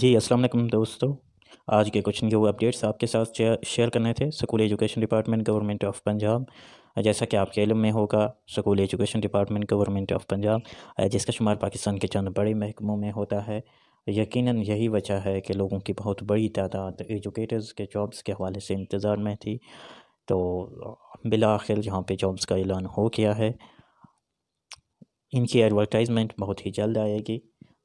जी अस्सलाम वालेकुम दोस्तों आज के कुछ वो अपडेट्स आपके साथ शेयर करने थे school education department government of Punjab जैसा कि आपके इलम में होगा school education department government of Punjab जिसका शुमार पाकिस्तान के चंद बड़े महकमों में होता है यकीनन यही वजह है कि लोगों की बहुत बड़ी तादाद एजुकेटर्स के जॉब्स के हवाले से इंतज़ार में थी तो बिला आखिर यहाँ पर जॉब्स का ऐलान हो गया है इनकी एडवर्टाइजमेंट बहुत ही जल्द आएगी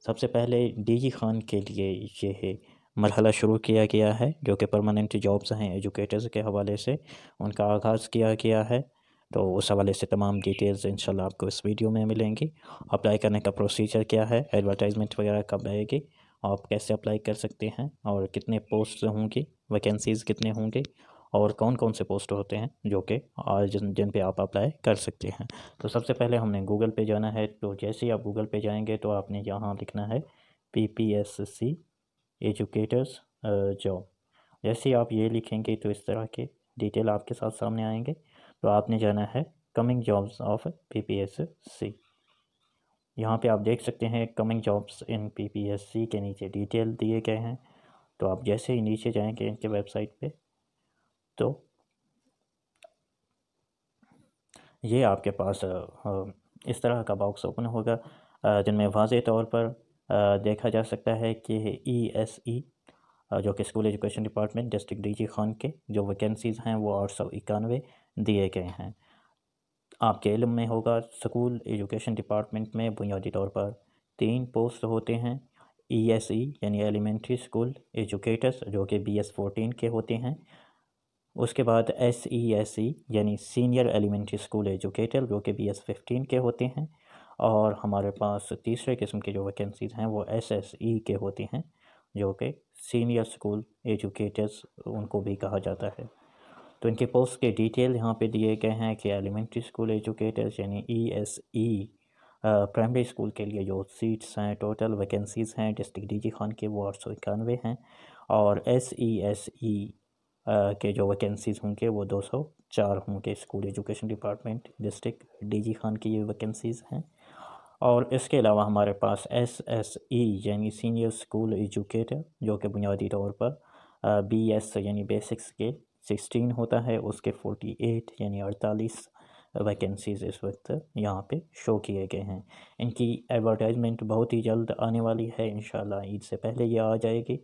सबसे पहले डी खान के लिए ये मरहला शुरू किया गया है जो कि परमानेंट जॉब्स हैं एजुकेटर्स के हवाले से उनका आगाज़ किया गया है तो उस हवाले से तमाम डिटेल्स इंशाल्लाह आपको इस वीडियो में मिलेंगी अप्लाई करने का प्रोसीजर क्या है एडवर्टाइजमेंट वगैरह कब आएगी आप कैसे अप्लाई कर सकते हैं और कितने पोस्ट होंगी वैकेंसीज़ कितने होंगे और कौन कौन से पोस्ट होते हैं जो कि जिन जिन पे आप अप्लाई कर सकते हैं तो सबसे पहले हमने गूगल पे जाना है तो जैसे ही आप गूगल पे जाएंगे तो आपने यहाँ लिखना है P P S C educators job जैसे ही आप ये लिखेंगे तो इस तरह के डिटेल आपके साथ सामने आएंगे तो आपने जाना है coming jobs of P P S C यहाँ पे आप देख सकते हैं coming jobs in P P S C के नीचे डिटेल दिए गए हैं तो आप जैसे ही नीचे जाएंगे इनके वेबसाइट पे तो ये आपके पास इस तरह का बॉक्स ओपन होगा जिनमें वाज तौर पर देखा जा सकता है कि ई एस ई जो कि school education department district DG Khan के जो वैकेंसीज़ हैं वो आठ सौ इक्यानवे दिए गए हैं आपके इलम में होगा स्कूल एजुकेशन डिपार्टमेंट में बुनियादी तौर पर तीन पोस्ट होते हैं ई एस ई यानी एलिमेंट्री स्कूल एजुकेटर्स जो कि बी एस फ़ोटीन के होते हैं उसके बाद एस ई एस ई यानी सीनियर एलिमेंट्री स्कूल एजुकेटर जो कि बी एस फिफ्टीन के होते हैं और हमारे पास तीसरे किस्म के जो वैकेंसीज़ हैं वो एस एस ई के होती हैं जो कि सीनियर स्कूल एजुकेटर्स उनको भी कहा जाता है तो इनके पोस्ट के डिटेल यहाँ पे दिए गए हैं कि एलिमेंट्री स्कूल एजुकेटर्स यानी E S E primary school के लिए जो सीट्स हैं टोटल वैकेंसीज़ हैं डिस्ट्रिक्ट डी जी खान के वो आठ सौ इक्यानवे हैं और एस ई एस ई के जो वैकेंसीज़ होंगे वो दो सौ चार होंगे school education department district DG Khan की ये वैकेंसीज़ हैं और इसके अलावा हमारे पास एस एस ई यानी सीनियर स्कूल एजुकेटर जो कि बुनियादी तौर पर बी एस यानी बेसिक स्केल सिक्सटीन होता है उसके फोर्टी एट यानी अड़तालीस वैकेंसीज़ इस वक्त यहाँ पे शो किए गए हैं इनकी एडवर्टाइजमेंट बहुत ही जल्द आने वाली है इन ईद से पहले ये आ जाएगी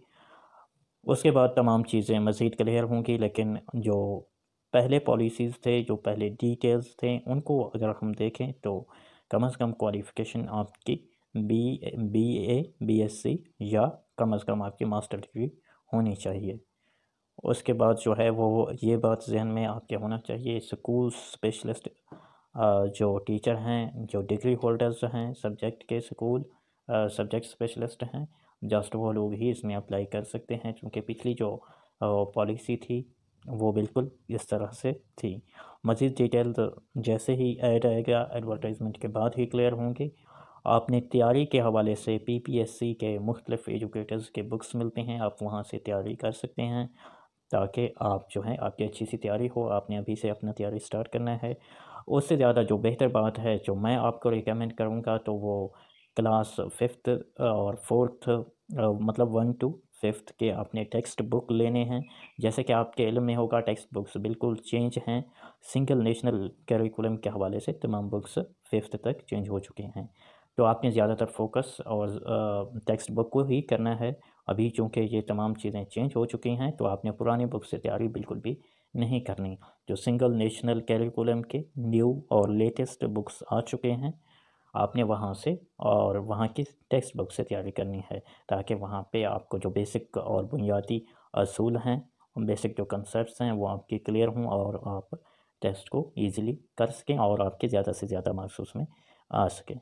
उसके बाद तमाम चीज़ें मज़ीद क्लियर होंगी लेकिन जो पहले पॉलिसीज़ थे जो पहले डिटेल्स थे उनको अगर हम देखें तो कम अज़ कम क्वालिफ़िकेशन आपकी B B A B S C या कम अज़ कम आपकी मास्टर डिग्री होनी चाहिए उसके बाद जो है वो ये बात जहन में आपके होना चाहिए स्कूल स्पेशलिस्ट जो टीचर हैं जो डिग्री होल्डर्स हैं सब्जेक्ट के स्कूल सब्जेक्ट स्पेशलिस्ट हैं जस्ट वो लोग ही इसमें अप्लाई कर सकते हैं क्योंकि पिछली जो पॉलिसी थी वो बिल्कुल इस तरह से थी मज़ीद डिटेल जैसे ही ऐड आएगा एडवर्टाइजमेंट के बाद ही क्लियर होंगी आपने तैयारी के हवाले से पी पी एस सी के मुख्तलिफ़ एजुकेटर्स के बुक्स मिलते हैं आप वहाँ से तैयारी कर सकते हैं ताकि आप जो है आपकी अच्छी सी तैयारी हो आपने अभी से अपना तैयारी स्टार्ट करना है उससे ज़्यादा जो बेहतर बात है जो मैं आपको रिकमेंड करूँगा तो वो क्लास फिफ्थ और फोर्थ मतलब वन टू फिफ्थ के आपने टेक्स्ट बुक लेने हैं जैसे कि आपके इलम में होगा टेक्स्ट बुक्स बिल्कुल चेंज हैं सिंगल नेशनल करिकुलम के हवाले से तमाम बुक्स फिफ्थ तक चेंज हो चुके हैं तो आपने ज़्यादातर फोकस और टेक्स्ट बुक को ही करना है अभी चूँकि ये तमाम चीज़ें चेंज हो चुकी हैं तो आपने पुराने बुक से तैयारी बिल्कुल भी नहीं करनी जो सिंगल नेशनल कैरिकुलम के न्यू और लेटेस्ट बुक्स आ चुके हैं आपने वहाँ से और वहाँ की टेक्स्ट बुक से तैयारी करनी है ताकि वहाँ पे आपको जो बेसिक और बुनियादी असूल हैं बेसिक जो कंसेप्ट हैं वो आपके क्लियर हों और आप टेस्ट को ईजिली कर सकें और आपके ज़्यादा से ज़्यादा मार्क्स उसमें आ सकें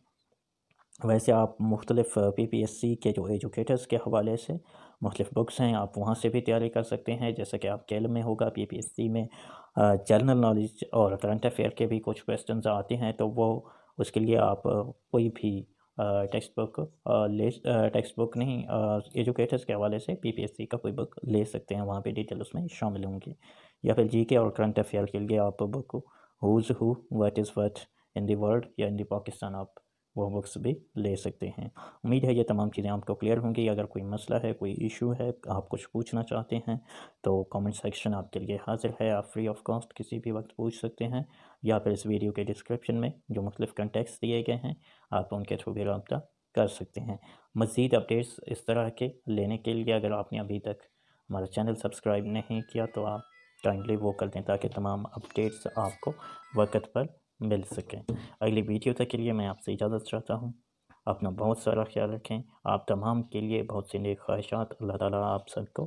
वैसे आप मुख्तलिफ़ पी पी एस सी के जो एजुकेटर्स के हवाले से मुख्तफ बुक्स हैं आप वहाँ से भी तैयारी कर सकते हैं जैसे कि आप केल में होगा पी पी एस सी में जनरल नॉलेज और करंट अफेयर के भी कुछ क्वेश्चन आते हैं तो वो उसके लिए आप कोई भी टेक्स्ट बुक ले टेक्स्ट बुक नहीं एजुकेटर्स के हवाले से पीपीएससी का कोई बुक ले सकते हैं वहाँ पे डिटेल उसमें शामिल होंगी या फिर जीके और करंट अफेयर के लिए आप book who's who what is what in world world या इन द पाकिस्तान आप वो बुक्स भी ले सकते हैं उम्मीद है ये तमाम चीज़ें आपको क्लियर होंगी अगर कोई मसला है कोई इशू है आप कुछ पूछना चाहते हैं तो कमेंट सेक्शन आपके लिए हाजिर है आप फ्री ऑफ कॉस्ट किसी भी वक्त पूछ सकते हैं या फिर इस वीडियो के डिस्क्रिप्शन में जो मुख्तफ कंटेक्ट दिए गए हैं आप उनके थ्रू भी रबता कर सकते हैं मज़ीद अपडेट्स इस तरह के लेने के लिए अगर आपने अभी तक हमारा चैनल सब्सक्राइब नहीं किया तो आप काइंडली वो कर दें ताकि तमाम अपडेट्स आपको वक्त पर मिल सकें अगली वीडियो तक के लिए मैं आपसे इजाज़त चाहता हूँ अपना बहुत सारा ख्याल रखें आप तमाम के लिए बहुत सी नेक ख्वाहिशात अल्लाह ताला आप सबको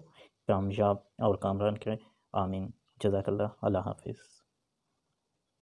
कामयाब और कामरान करें आमीन जजाकल्ला अल्लाह हाफिज़